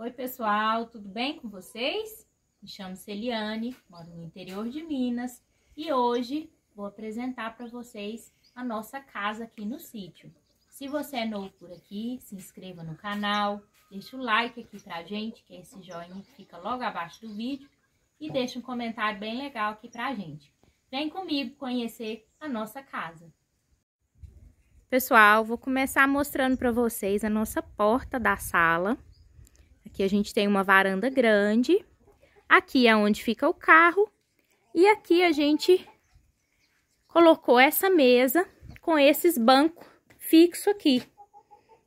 Oi, pessoal, tudo bem com vocês? Me chamo Celiane, moro no interior de Minas e hoje vou apresentar para vocês a nossa casa aqui no sítio. Se você é novo por aqui, se inscreva no canal, deixa o like aqui pra gente, que é esse joinha que fica logo abaixo do vídeo, e deixa um comentário bem legal aqui pra gente. Vem comigo conhecer a nossa casa. Pessoal, vou começar mostrando para vocês a nossa porta da sala. Aqui a gente tem uma varanda grande. Aqui é onde fica o carro. E aqui a gente colocou essa mesa com esses bancos fixos aqui.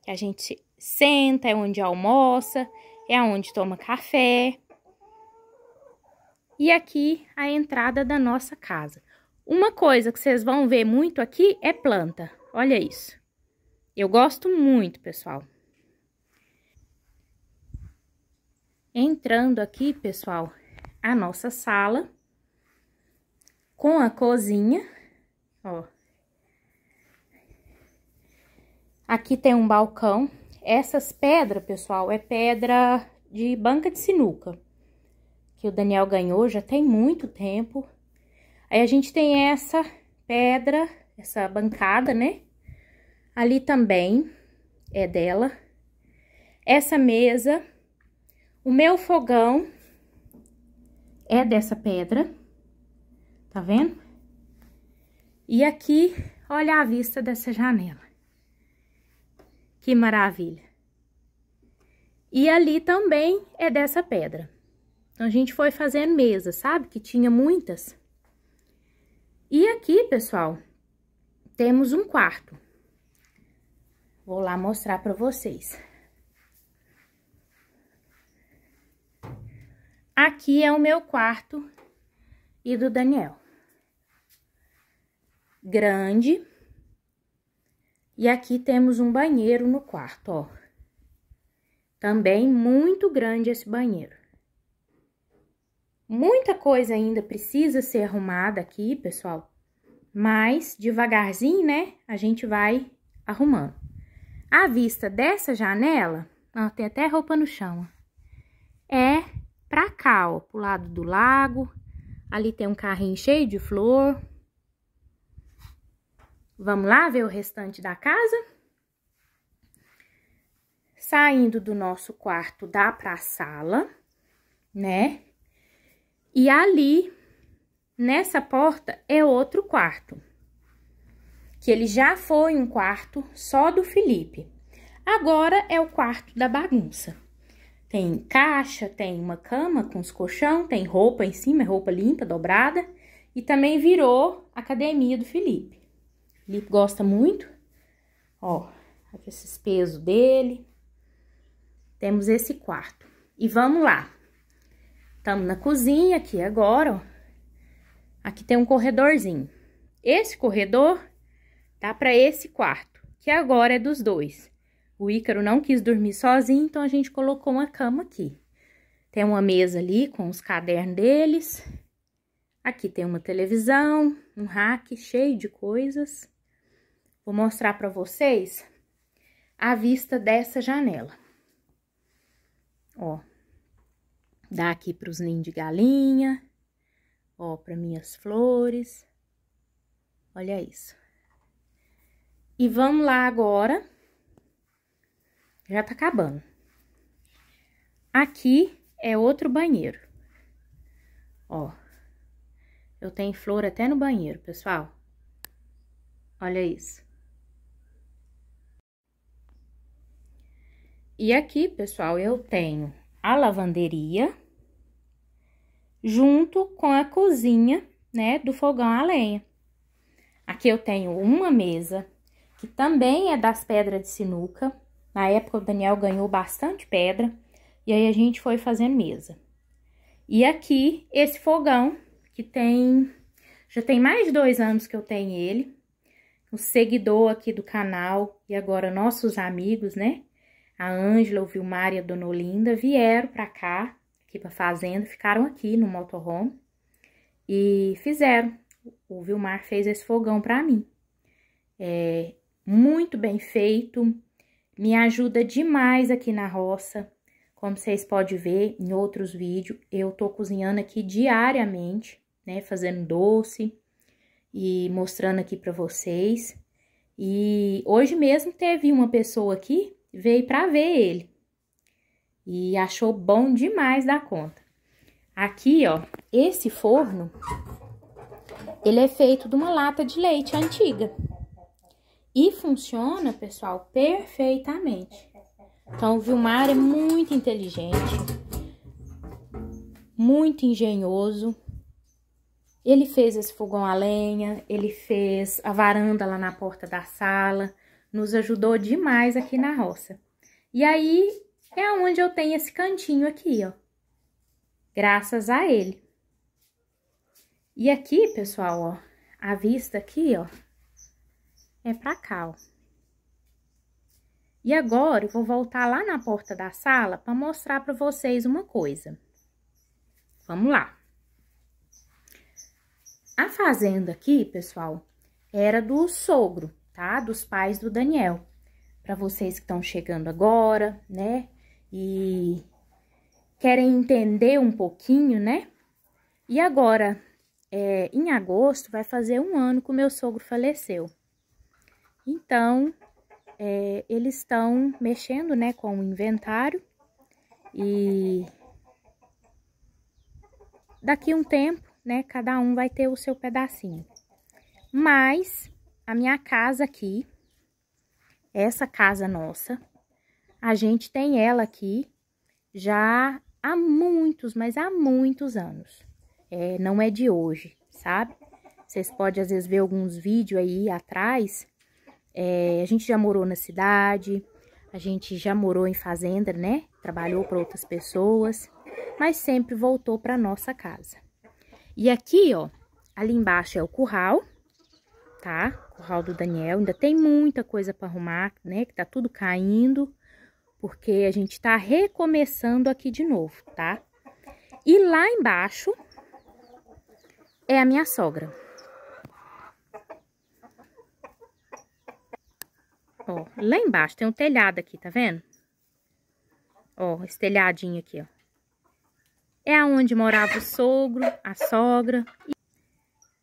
A gente senta, é onde almoça, é onde toma café. E aqui a entrada da nossa casa. Uma coisa que vocês vão ver muito aqui é planta. Olha isso. Eu gosto muito, pessoal. Entrando aqui, pessoal, a nossa sala com a cozinha, ó. Aqui tem um balcão. Essas pedras, pessoal, é pedra de banca de sinuca, que o Daniel ganhou já tem muito tempo. Aí a gente tem essa pedra, essa bancada, né? Ali também é dela. Essa mesa o meu fogão é dessa pedra, tá vendo? E aqui, olha a vista dessa janela. Que maravilha! E ali também é dessa pedra. Então, a gente foi fazendo mesa, sabe? Que tinha muitas. E aqui, pessoal, temos um quarto. Vou lá mostrar para vocês. Aqui é o meu quarto e do Daniel. Grande. E aqui temos um banheiro no quarto, ó. Também muito grande esse banheiro. Muita coisa ainda precisa ser arrumada aqui, pessoal. Mas devagarzinho, né? A gente vai arrumando. A vista dessa janela, ó, tem até roupa no chão, ó, é pra cá, ó, pro lado do lago. Ali tem um carrinho cheio de flor. Vamos lá ver o restante da casa? Saindo do nosso quarto, dá pra sala, né? E ali, nessa porta, é outro quarto. Que ele já foi um quarto só do Felipe. Agora é o quarto da bagunça. Tem caixa, tem uma cama com os colchão, tem roupa em cima, é roupa limpa, dobrada. E também virou academia do Felipe. O Felipe gosta muito. Ó, aqui esses pesos dele. Temos esse quarto. E vamos lá. Estamos na cozinha aqui agora, ó. Aqui tem um corredorzinho. Esse corredor dá para esse quarto, que agora é dos dois. O Ícaro não quis dormir sozinho, então a gente colocou uma cama aqui. Tem uma mesa ali com os cadernos deles. Aqui tem uma televisão, um rack cheio de coisas. Vou mostrar para vocês a vista dessa janela. Ó, dá aqui para os ninhos de galinha, ó, para minhas flores. Olha isso. E vamos lá agora já tá acabando. Aqui é outro banheiro. Ó. Eu tenho flor até no banheiro, pessoal. Olha isso. E aqui, pessoal, eu tenho a lavanderia junto com a cozinha, né, do fogão a lenha. Aqui eu tenho uma mesa que também é das pedras de sinuca. Na época, o Daniel ganhou bastante pedra e aí a gente foi fazendo mesa. E aqui, esse fogão, que tem... Já tem mais de dois anos que eu tenho ele. O seguidor aqui do canal e agora nossos amigos, né? A Ângela, o Vilmar e a Dona Olinda vieram pra cá, aqui pra fazenda, ficaram aqui no motorhome e fizeram. O Vilmar fez esse fogão pra mim. É muito bem feito, me ajuda demais aqui na roça. Como vocês podem ver em outros vídeos, eu tô cozinhando aqui diariamente, né? Fazendo doce e mostrando aqui para vocês. E hoje mesmo teve uma pessoa aqui, veio para ver ele. E achou bom demais da conta. Aqui, ó, esse forno, ele é feito de uma lata de leite antiga. E funciona, pessoal, perfeitamente. Então, o Vilmar é muito inteligente, muito engenhoso. Ele fez esse fogão a lenha, ele fez a varanda lá na porta da sala, nos ajudou demais aqui na roça. E aí é onde eu tenho esse cantinho aqui, ó. Graças a ele. E aqui, pessoal, ó, a vista aqui, ó, é pra cá, ó. E agora, eu vou voltar lá na porta da sala para mostrar para vocês uma coisa. Vamos lá. A fazenda aqui, pessoal, era do sogro, tá? Dos pais do Daniel. Para vocês que estão chegando agora, né? E querem entender um pouquinho, né? E agora, é, em agosto, vai fazer um ano que o meu sogro faleceu. Então, é, eles estão mexendo né, com o inventário e daqui um tempo, né, cada um vai ter o seu pedacinho. Mas a minha casa aqui, essa casa nossa, a gente tem ela aqui já há muitos, mas há muitos anos. É, não é de hoje, sabe? Vocês podem às vezes ver alguns vídeos aí atrás é, a gente já morou na cidade, a gente já morou em fazenda, né? Trabalhou para outras pessoas, mas sempre voltou para nossa casa. E aqui, ó, ali embaixo é o curral, tá? Curral do Daniel. Ainda tem muita coisa para arrumar, né? Que tá tudo caindo, porque a gente tá recomeçando aqui de novo, tá? E lá embaixo é a minha sogra. Ó, lá embaixo tem um telhado aqui, tá vendo? Ó, esse telhadinho aqui, ó. É aonde morava o sogro, a sogra.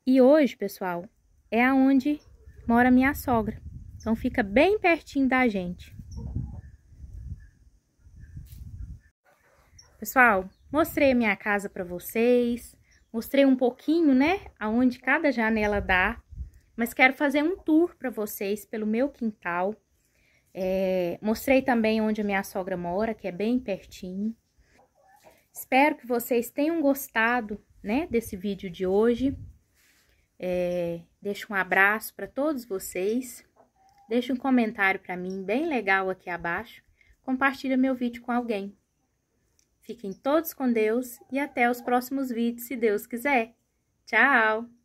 E, e hoje, pessoal, é aonde mora minha sogra. Então fica bem pertinho da gente. Pessoal, mostrei a minha casa para vocês. Mostrei um pouquinho, né, aonde cada janela dá mas quero fazer um tour para vocês pelo meu quintal. É, mostrei também onde a minha sogra mora, que é bem pertinho. Espero que vocês tenham gostado, né, desse vídeo de hoje. É, deixo um abraço para todos vocês. Deixe um comentário para mim, bem legal aqui abaixo. Compartilha meu vídeo com alguém. Fiquem todos com Deus e até os próximos vídeos, se Deus quiser. Tchau!